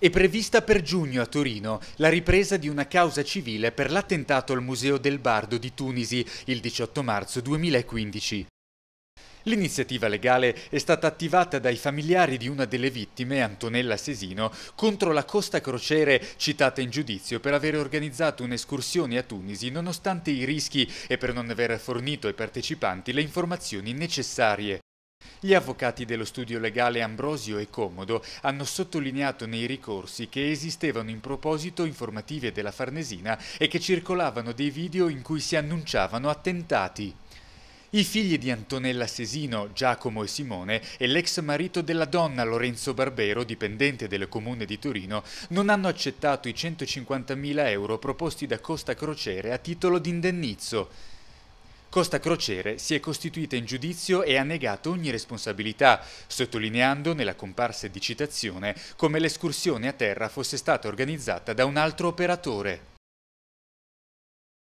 È prevista per giugno a Torino la ripresa di una causa civile per l'attentato al Museo del Bardo di Tunisi il 18 marzo 2015. L'iniziativa legale è stata attivata dai familiari di una delle vittime, Antonella Sesino, contro la Costa Crociere citata in giudizio per aver organizzato un'escursione a Tunisi nonostante i rischi e per non aver fornito ai partecipanti le informazioni necessarie. Gli avvocati dello studio legale Ambrosio e Comodo hanno sottolineato nei ricorsi che esistevano in proposito informative della Farnesina e che circolavano dei video in cui si annunciavano attentati. I figli di Antonella Sesino, Giacomo e Simone, e l'ex marito della donna Lorenzo Barbero, dipendente del comune di Torino, non hanno accettato i 150.000 euro proposti da Costa Crociere a titolo di indennizzo. Costa Crociere si è costituita in giudizio e ha negato ogni responsabilità, sottolineando nella comparsa di citazione come l'escursione a terra fosse stata organizzata da un altro operatore.